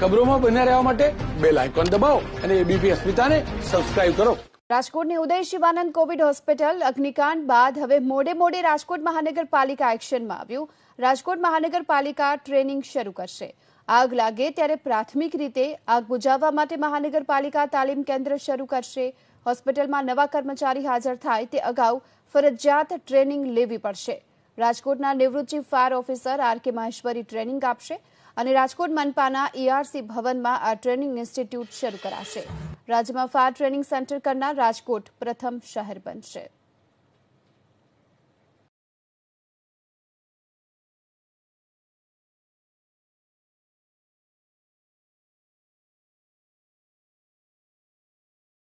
ખબરોમાં બન્યા રહેવા માટે બેલ આઇકોન દબાવો અને એબીપી અસ્મિતાને સબસ્ક્રાઇબ કરો રાજકોટની ઉદય શિવાનંદ કોવિડ હોસ્પિટલ અગ્નિકાંડ બાદ હવે મોડે મોડે રાજકોટ મહાનગરપાલિકા એક્શનમાં આવ્યું રાજકોટ મહાનગરપાલિકા ટ્રેનિંગ શરૂ કરશે આગ લાગે ત્યારે પ્રાથમિક રીતે આગ બુજાવવા માટે મહાનગરપાલિકા તાલીમ કેન્દ્ર શરૂ કરશે હોસ્પિટલમાં નવા કર્મચારી હાજર થાય તે અગાઉ ફરજિયાત ટ્રેનિંગ લેવી પડશે રાજકોટના નિવૃત્ત chief fire officer R K Maheshwari training આપશે અને રાજકોટ મનપાના ઈઆરસી ભવનમાં આ ટ્રેનિંગ ઇન્સ્ટિટ્યૂટ શરૂ કરાશે રાજ્યમાં ફાયર ટ્રેનિંગ સેન્ટર કરનાર રાજકોટ પ્રથમ શહેર બનશે